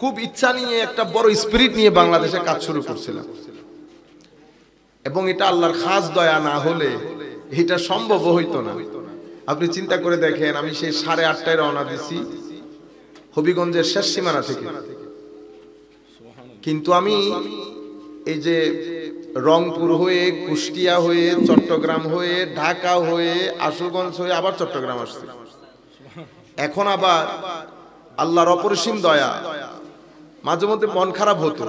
খুব ইচ্ছা নিয়ে একটা বড় স্পিরিট নিয়ে বাংলাদেশে কাজ শুরু করছিলাম এবং এটা আল্লাহর খাস দয়া না হলে এটা সম্ভব হইতো না আপনি চিন্তা করে দেখেন আমি সেই সাড়ে আটটায় রওনা দিছি হবিগঞ্জের শেষ সীমানা থেকে কিন্তু আমি এই যে রংপুর হয়ে কুষ্টিয়া হয়ে চট্টগ্রাম হয়ে ঢাকা হয়ে আশুগঞ্জ হয়ে আবার চট্টগ্রাম আসছি এখন আবার আল্লাহর অপরিসীম দয়া মাঝে মধ্যে মন খারাপ হতো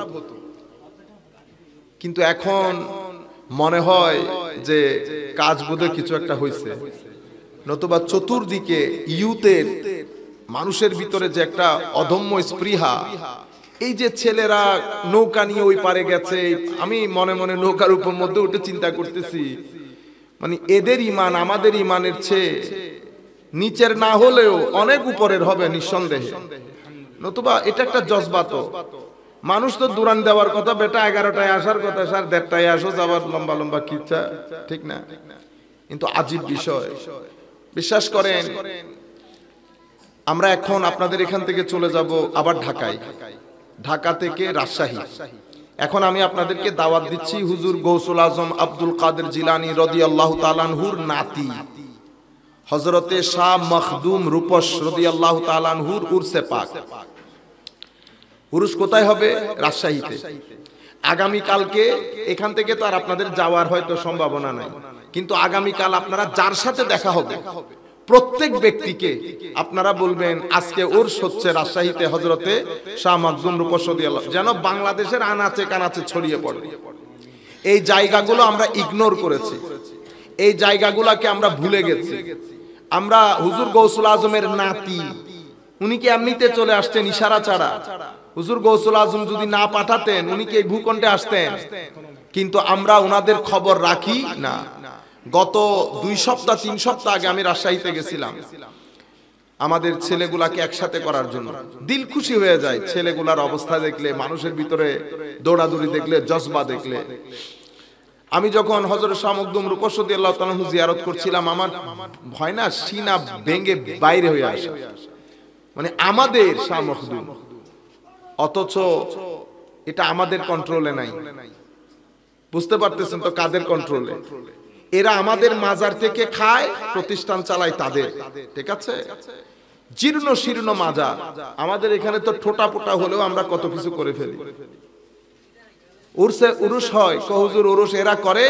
কিন্তু এখন মনে হয় যে কাজ বোধে কিছু একটা হয়েছে নতুবা চতুর্দিকে ইউথের মানুষের ভিতরে যে একটা অধম্য স্পৃহা এই যে ছেলেরা নৌকা নিয়ে ওই পারে গেছে আমি মনে মনে নৌকার উপর মধ্যে উঠে চিন্তা করতেছি মানে এদের ইমান আমাদের ইমানের চেয়ে নিচের না হলেও অনেক উপরের হবে নিঃসন্দেহে নতুবা এটা একটা জজবা তো মানুষ তো দূরান দেওয়ার কথা বেটা এগারোটায় আসার কথা স্যার দেড়টায় আসো যাবার লম্বা লম্বা কিচ্ছা ঠিক না কিন্তু আজীব বিষয় বিশ্বাস করেন আমরা এখন আপনাদের এখান থেকে চলে যাব আবার ঢাকায় ঢাকা থেকে রাজশাহী এখন আমি আপনাদেরকে দাওয়াত দিচ্ছি হুজুর গৌসুল আজম আব্দুল কাদের জিলানি রদি আল্লাহ তালানহুর নাতি হজরতে শাহ মখদুম রূপস রদি আল্লাহ তালানহুর উর্সে পাক পুরুষ কোথায় হবে রাজশাহীতে আগামী কালকে এখান থেকে তো আর আপনাদের যাওয়ার হয়তো সম্ভাবনা নাই কিন্তু আগামী কাল আপনারা যার সাথে দেখা হবে প্রত্যেক ব্যক্তিকে আপনারা বলবেন আজকে ওর হচ্ছে রাজশাহীতে হজরতে শাহ মাকদুম যেন বাংলাদেশের আনাচে কানাচে ছড়িয়ে পড়ে এই জায়গাগুলো আমরা ইগনোর করেছি এই জায়গাগুলোকে আমরা ভুলে গেছি আমরা হুজুর গৌসুল আজমের নাতি উনি কি এমনিতে চলে আসছেন ইশারা ছাড়া হুজুর গৌসুল আজম যদি না পাঠাতেন উনি কি এই ভূখণ্ডে আসতেন কিন্তু আমরা উনাদের খবর রাখি না গত দুই সপ্তাহ তিন সপ্তাহ আগে আমি রাজশাহীতে গেছিলাম আমাদের ছেলেগুলাকে একসাথে করার জন্য দিল খুশি হয়ে যায় ছেলেগুলার অবস্থা দেখলে মানুষের ভিতরে দৌড়াদৌড়ি দেখলে জজবা দেখলে আমি যখন হজরত শামুকদুম রূপসদী আল্লাহ তালু জিয়ারত করছিলাম আমার ভয় না সিনা ভেঙে বাইরে হয়ে আসে মানে আমাদের শামুকদুম অথচ এটা আমাদের কন্ট্রোলে নাই বুঝতে পারতেছেন তো কাদের কন্ট্রোলে এরা আমাদের মাজার থেকে খায় প্রতিষ্ঠান চালায় তাদের ঠিক আছে জীর্ণ শীর্ণ মাজার আমাদের এখানে তো ঠোঁটা পোটা হলেও আমরা কত কিছু করে ফেলি উরসে উরুস হয় সহজুর উরুস এরা করে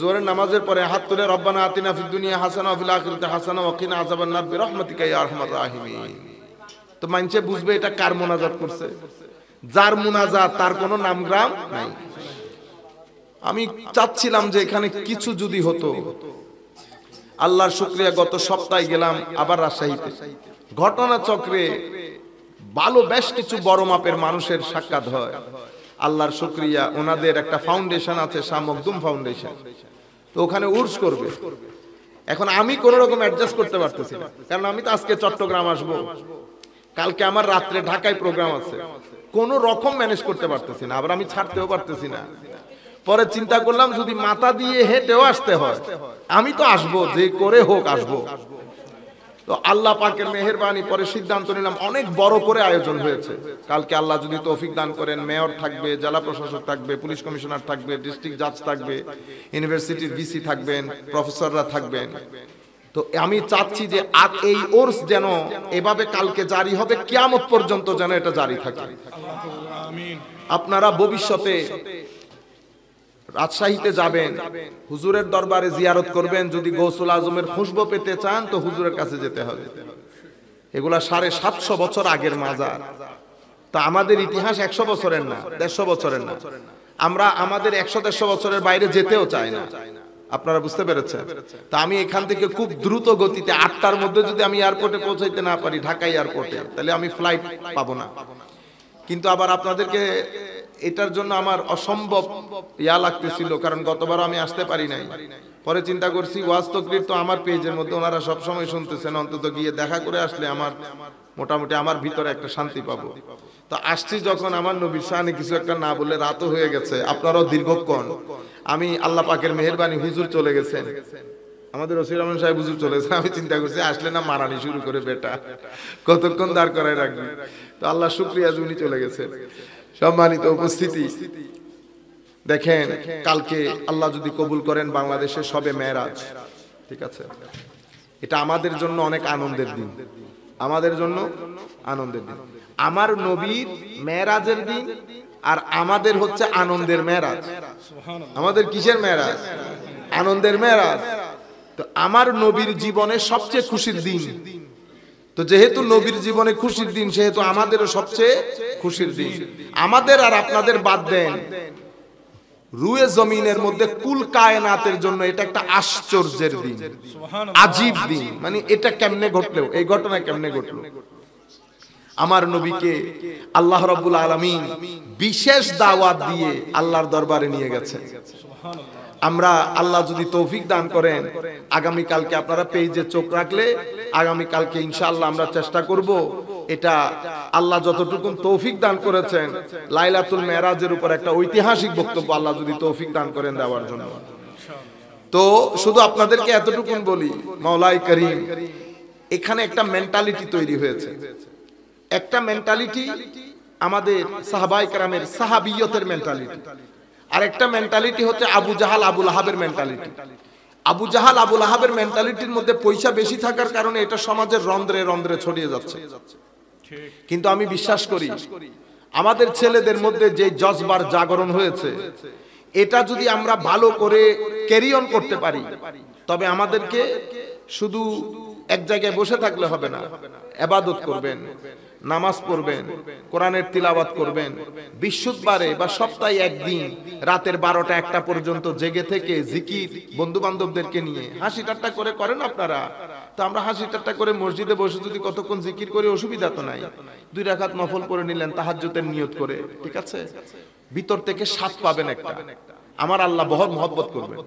জোরের নামাজের পরে হাত তুলে রব্বানা আতিনা ফিদ দুনিয়া হাসানা ফিল আখিরাতি হাসানা ওয়া কিনা আযাবান্নার বিরহমাতিকা ইয়া আরহামার রাহিমিন তো মানুষে বুঝবে এটা কার মোনাজাত করছে যার মোনাজাত তার কোনো নামগ্রাম নাই আমি চাচ্ছিলাম যে এখানে কিছু যদি হতো আল্লাহর শুক্রিয়া গত সপ্তাহে গেলাম আবার রাজশাহীতে ঘটনা চক্রে ভালো বেশ কিছু বড় মাপের মানুষের সাক্ষাৎ হয় আল্লাহর শুক্রিয়া ওনাদের একটা ফাউন্ডেশন আছে শামকদুম ফাউন্ডেশন তো ওখানে উর্স করবে এখন আমি কোন রকম অ্যাডজাস্ট করতে পারতেছি না কারণ আমি তো আজকে চট্টগ্রাম আসবো কালকে আমার রাত্রে ঢাকায় প্রোগ্রাম আছে কোন রকম ম্যানেজ করতে পারতেছি না আবার আমি ছাড়তেও পারতেছি না পরে চিন্তা করলাম যদি মাথা দিয়ে হেঁটেও আসতে হয় আমি তো আসবো যে করে হোক আসবো তো আল্লাহ পাকের মেহরবানি পরে সিদ্ধান্ত নিলাম অনেক বড় করে আয়োজন হয়েছে কালকে আল্লাহ যদি তৌফিক দান করেন মেয়র থাকবে জেলা প্রশাসক থাকবে পুলিশ কমিশনার থাকবে ডিস্ট্রিক্ট জাজ থাকবে ইউনিভার্সিটির ভিসি থাকবেন প্রফেসররা থাকবেন তো আমি চাচ্ছি যে আর এই ওর্স যেন এভাবে কালকে জারি হবে কিয়ামত পর্যন্ত যেন এটা জারি থাকে আপনারা ভবিষ্যতে রাজশাহীতে যাবেন হুজুরের দরবারে জিয়ারত করবেন যদি গৌসুল আজমের খুশবো পেতে চান তো হুজুরের কাছে যেতে হবে এগুলা সাড়ে সাতশো বছর আগের মাজার তা আমাদের ইতিহাস একশো বছরের না দেড়শো বছরের না আমরা আমাদের একশো দেড়শো বছরের বাইরে যেতেও চাই না আপনারা বুঝতে পেরেছেন তো আমি এখান থেকে খুব দ্রুত গতিতে আটটার মধ্যে যদি আমি এয়ারপোর্টে পৌঁছাইতে না পারি ঢাকা এয়ারপোর্টে তাহলে আমি ফ্লাইট পাবো না কিন্তু আবার আপনাদেরকে এটার জন্য আমার অসম্ভব ইয়া লাগতেছিল কারণ গতবারও আমি আসতে পারি নাই পরে চিন্তা করছি ওয়াজ তকরির তো আমার পেজের মধ্যে ওনারা সবসময় শুনতেছেন অন্তত গিয়ে দেখা করে আসলে আমার মোটামুটি আমার ভিতরে একটা শান্তি পাবো তো আসছি যখন আমার নবীর সাহানি কিছু একটা না বলে রাতও হয়ে গেছে আপনারাও দীর্ঘক্ষণ আমি আল্লাহ পাকের মেহরবানি হুজুর চলে গেছেন আমাদের ওসির রহমান সাহেব হুজুর চলে গেছে আমি চিন্তা করছি আসলে না মারানি শুরু করে বেটা কতক্ষণ দাঁড় করায় রাখবে তো আল্লাহ শুক্রিয়া উনি চলে গেছেন সম্মানিত উপস্থিতি দেখেন কালকে আল্লাহ যদি কবুল করেন বাংলাদেশে সবে মেয়েরাজ ঠিক আছে এটা আমাদের জন্য অনেক আনন্দের দিন আমাদের জন্য আনন্দের দিন আমার নবীর মেয়েরাজের দিন আর আমাদের হচ্ছে আনন্দের মেয়েরাজ আমাদের কিসের মেয়েরাজ আনন্দের মেয়েরাজ তো আমার নবীর জীবনে সবচেয়ে খুশির দিন তো যেহেতু নবীর জীবনে খুশির দিন সেহেতু আমাদেরও সবচেয়ে খুশির দিন আমাদের আর আপনাদের বাদ দেন রুয়ে জমিনের মধ্যে কুল কায়নাতের জন্য এটা একটা আশ্চর্যের দিন আজীব দিন মানে এটা কেমনে ঘটলো এই ঘটনা কেমনে ঘটলো আমার নবীকে আল্লাহ রাব্বুল আলামিন বিশেষ দাওয়াত দিয়ে আল্লাহর দরবারে নিয়ে গেছে আমরা আল্লাহ যদি তৌফিক দান করেন আগামী কালকে আপনারা পেজে চোখ রাখলে আগামীকালকে ইনশাআল্লাহ আমরা চেষ্টা করব এটা আল্লাহ যতটুকু তৌফিক দান করেছেন লাইলাতুল মেরাজের উপর একটা ঐতিহাসিক বক্তব্য আল্লাহ যদি তৌফিক দান করেন দেওয়ার জন্য তো শুধু আপনাদেরকে এতটুকু বলি মাওলাই করিম এখানে একটা মেন্টালিটি তৈরি হয়েছে একটা মেন্টালিটি আমাদের সাহাবাই কারামের সাহাবিয়তের মেন্টালিটি আর একটা মেন্টালিটি হচ্ছে আবু জাহাল আবুল আহাবের মেন্টালিটি আবু জাহাল আবুল আহাবের মেন্টালিটির মধ্যে পয়সা বেশি থাকার কারণে এটা সমাজের রন্ধ্রে রন্ধ্রে ছড়িয়ে যাচ্ছে কিন্তু আমি বিশ্বাস করি আমাদের ছেলেদের মধ্যে যে জজবার জাগরণ হয়েছে এটা যদি আমরা ভালো করে ক্যারি অন করতে পারি তবে আমাদেরকে শুধু এক জায়গায় বসে থাকলে হবে না এবাদত করবেন নামাজ পড়বেন কোরআনের তিলাবাত করবেন বৃহস্পতিবারে বা সপ্তাহে একদিন রাতের বারোটা একটা পর্যন্ত জেগে থেকে জিকির বন্ধু বান্ধবদেরকে নিয়ে হাসি ঠাট্টা করে করেন আপনারা তো আমরা হাসি ঠাট্টা করে মসজিদে বসে যদি কতক্ষণ জিকির করে অসুবিধা তো নাই দুই রাখাত নফল করে নিলেন তাহাজ্যতের নিয়ত করে ঠিক আছে ভিতর থেকে স্বাদ পাবেন একটা আমার আল্লাহ বহর মহব্বত করবেন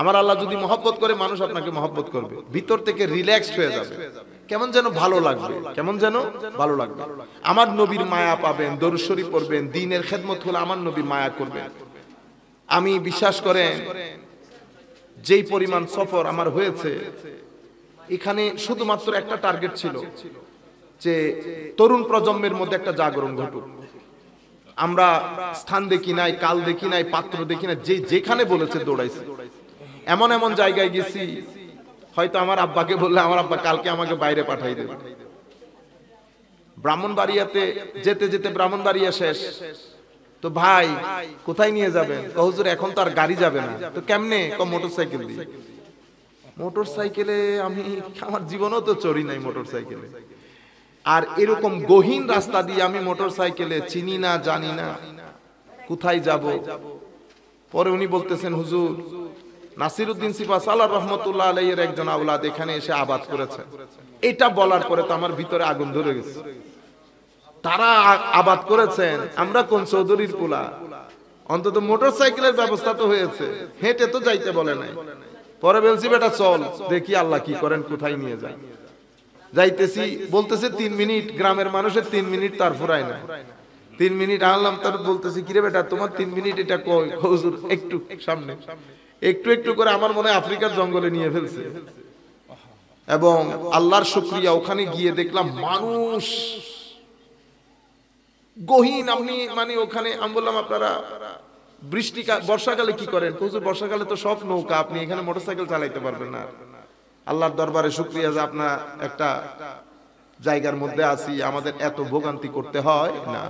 আমার আল্লাহ যদি মহব্বত করে মানুষ আপনাকে মহব্বত করবে ভিতর থেকে রিল্যাক্সড হয়ে যাবে কেমন যেন ভালো লাগবে কেমন যেন ভালো লাগবে আমার নবীর মায়া পাবেন দরুশরী পড়বেন দিনের খেদমত হলে আমার নবী মায়া করবেন আমি বিশ্বাস করেন যেই পরিমাণ সফর আমার হয়েছে এখানে শুধুমাত্র একটা টার্গেট ছিল যে তরুণ প্রজন্মের মধ্যে একটা জাগরণ ঘটুক আমরা স্থান দেখি নাই কাল দেখি নাই পাত্র দেখি না যে যেখানে বলেছে দৌড়াইছে এমন এমন জায়গায় গেছি হয়তো আমার আব্বাকে বললে আমার আব্বা কালকে আমাকে বাইরে পাঠাই দেবে ব্রাহ্মণবাড়িয়াতে যেতে যেতে ব্রাহ্মণবাড়িয়া শেষ তো ভাই কোথায় নিয়ে যাবেন হুজুর এখন তো আর গাড়ি যাবে না তো কেমনে মোটরসাইকেল দিয়ে মোটর সাইকেলে আমি আমার জীবনও তো চড়ি নাই মোটর সাইকেলে আর এরকম গহীন রাস্তা দিয়ে আমি মোটর সাইকেলে চিনি না জানি না কোথায় যাব পরে উনি বলতেছেন হুজুর নাসিরুদ্দিন সিপা সাল্লাহ রহমতুল্লাহ আলাইয়ের একজন আউলাদ এখানে এসে আবাদ করেছে এটা বলার পরে তো আমার ভিতরে আগুন ধরে গেছে তারা আবাদ করেছেন আমরা কোন চৌধুরীর পোলা অন্তত মোটর সাইকেলের ব্যবস্থা তো হয়েছে হেঁটে তো যাইতে বলে নাই পরে বলছি বেটা চল দেখি আল্লাহ কি করেন কোথায় নিয়ে যায় যাইতেছি বলতেছে তিন মিনিট গ্রামের মানুষের তিন মিনিট তার ফুরায় না তিন মিনিট আনলাম তার বলতেছি কিরে বেটা তোমার তিন মিনিট এটা কয় হজুর একটু সামনে একটু একটু করে আমার মনে হয় আফ্রিকার জঙ্গলে নিয়ে ফেলছে এবং আল্লাহর শুক্রিয়া ওখানে গিয়ে দেখলাম মানুষ গহীন আপনি মানে ওখানে আমি বললাম আপনারা বৃষ্টি বর্ষাকালে কি করেন প্রচুর বর্ষাকালে তো সব নৌকা আপনি এখানে মোটরসাইকেল চালাইতে পারবেন না আল্লাহর দরবারে শুক্রিয়া যে আপনার একটা জায়গার মধ্যে আছি আমাদের এত ভোগান্তি করতে হয় না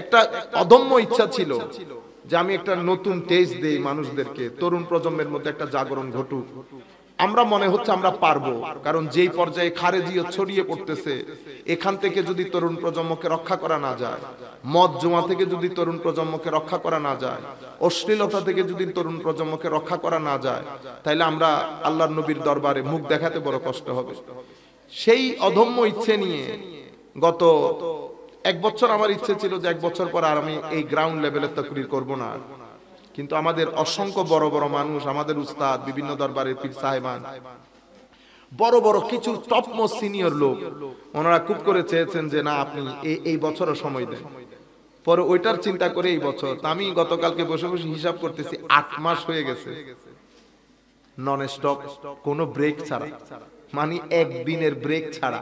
একটা অদম্য ইচ্ছা ছিল যে আমি একটা নতুন তেজ দেই মানুষদেরকে তরুণ প্রজন্মের মধ্যে একটা জাগরণ ঘটুক আমরা মনে হচ্ছে আমরা পারবো কারণ যেই পর্যায়ে খারেজিও ছড়িয়ে পড়তেছে এখান থেকে যদি তরুণ প্রজন্মকে রক্ষা করা না যায় মদ জমা থেকে যদি তরুণ প্রজন্মকে রক্ষা করা না যায় অশ্লীলতা থেকে যদি তরুণ প্রজন্মকে রক্ষা করা না যায় তাহলে আমরা আল্লাহর নবীর দরবারে মুখ দেখাতে বড় কষ্ট হবে সেই অধম্য ইচ্ছে নিয়ে গত এক বছর আমার ইচ্ছে ছিল যে এক বছর পর আর আমি এই গ্রাউন্ড লেভেলের তকরির করব না কিন্তু আমাদের অসংখ্য বড় বড় মানুষ আমাদের উস্তাদ বিভিন্ন দরবারের পীর সাহেবান বড় বড় কিছু টপ মোস্ট সিনিয়র লোক ওনারা খুব করে চেয়েছেন যে না আপনি এই বছরও সময় দেন পরে ওইটার চিন্তা করে এই বছর আমি গতকালকে বসে বসে হিসাব করতেছি আট মাস হয়ে গেছে নন স্টপ কোনো ব্রেক ছাড়া মানে একদিনের ব্রেক ছাড়া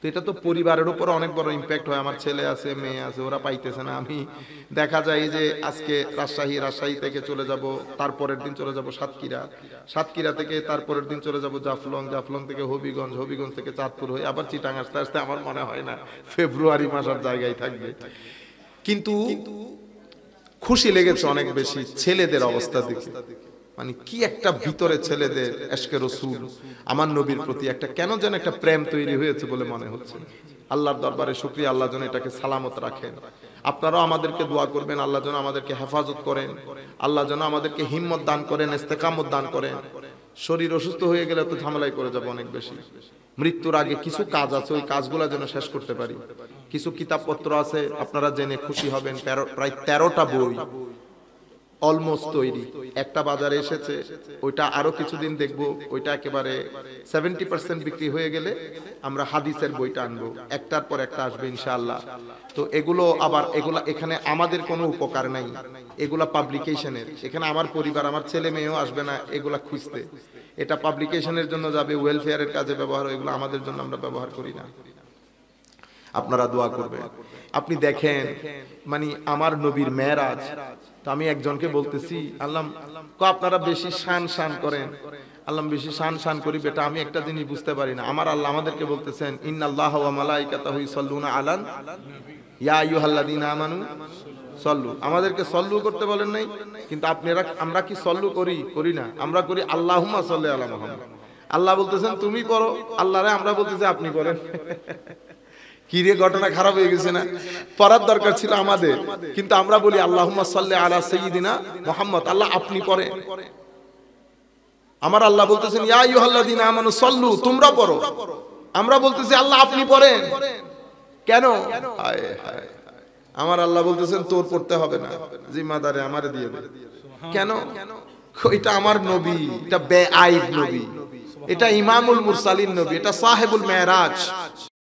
তো এটা তো পরিবারের উপর অনেক বড় ইম্প্যাক্ট হয় আমার ছেলে আছে মেয়ে আছে ওরা পাইতেছে না আমি দেখা যায় যে আজকে রাজশাহী রাজশাহী থেকে চলে যাব তারপরের দিন চলে যাব সাতক্ষীরা সাতক্ষীরা থেকে তারপরের দিন চলে যাব জাফলং জাফলং থেকে হবিগঞ্জ হবিগঞ্জ থেকে চাঁদপুর হয়ে আবার চিটাং আসতে আসতে আমার মনে হয় না ফেব্রুয়ারি মাস আর জায়গায় থাকবে কিন্তু খুশি লেগেছে অনেক বেশি ছেলেদের অবস্থা দেখি মানে কি একটা ভিতরে ছেলেদের এসকে রসুল আমার নবীর প্রতি একটা কেন যেন একটা প্রেম তৈরি হয়েছে বলে মনে হচ্ছে আল্লাহর দরবারে শুক্রিয়া আল্লাহ যেন এটাকে সালামত রাখেন আপনারাও আমাদেরকে দোয়া করবেন আল্লাহ যেন আমাদেরকে হেফাজত করেন আল্লাহ যেন আমাদেরকে হিম্মত দান করেন ইস্তেকামত দান করেন শরীর অসুস্থ হয়ে গেলে তো ঝামেলাই করে যাবো অনেক বেশি মৃত্যুর আগে কিছু কাজ আছে ওই কাজগুলো যেন শেষ করতে পারি কিছু কিতাবপত্র আছে আপনারা জেনে খুশি হবেন প্রায় তেরোটা বই অলমোস্ট তৈরি একটা বাজারে এসেছে ওইটা আরো কিছুদিন দেখব ওইটা একেবারে সেভেন্টি পার্সেন্ট বিক্রি হয়ে গেলে আমরা হাদিসের বইটা আনবো একটার পর একটা আসবে ইনশাল্লাহ তো এগুলো আবার এগুলো এখানে আমাদের কোনো উপকার নাই এগুলা পাবলিকেশনের এখানে আমার পরিবার আমার ছেলে মেয়েও আসবে না এগুলা খুঁজতে এটা পাবলিকেশনের জন্য যাবে ওয়েলফেয়ারের কাজে ব্যবহার এগুলো আমাদের জন্য আমরা ব্যবহার করি না আপনারা দোয়া করবেন আপনি দেখেন মানে আমার নবীর মেয়েরাজ তো আমি একজনকে বলতেছি আল্লাহ আপনারা বেশি শান শান করেন আল্লাহ বেশি শান শান করি বেটা আমি একটা জিনিস বুঝতে পারি না আমার আল্লাহ আমাদেরকে বলতেছেন ইন্নাল্লাহ ওয়া মালাইকাতাহু ইসাল্লুনা আলান ইয়া আইয়ুহাল্লাযিনা আমানু সল্লু আমাদেরকে সল্লু করতে বলেন নাই কিন্তু আপনারা আমরা কি সল্লু করি করি না আমরা করি আল্লাহুম্মা সাল্লি আলা মুহাম্মদ আল্লাহ বলতেছেন তুমি করো আল্লাহরে আমরা বলতেছি আপনি করেন কিরে ঘটনা খারাপ হয়ে গেছে না পড়ার দরকার ছিল আমাদের কিন্তু আমরা বলি আল্লাহ সাল্লাহ আলা সঈদিনা মোহাম্মদ আল্লাহ আপনি পরে আমার আল্লাহ বলতেছেন ইয়াহ্লাদিন আমানু সল্লু তোমরা পড়ো আমরা বলতেছি আল্লাহ আপনি পরে কেন আমার আল্লাহ বলতেছেন তোর পড়তে হবে না জি মাদারে আমারে দিয়ে দে কেন এটা আমার নবী এটা বে আই নবী এটা ইমামুল মুরসালিন নবী এটা সাহেবুল মেরাজ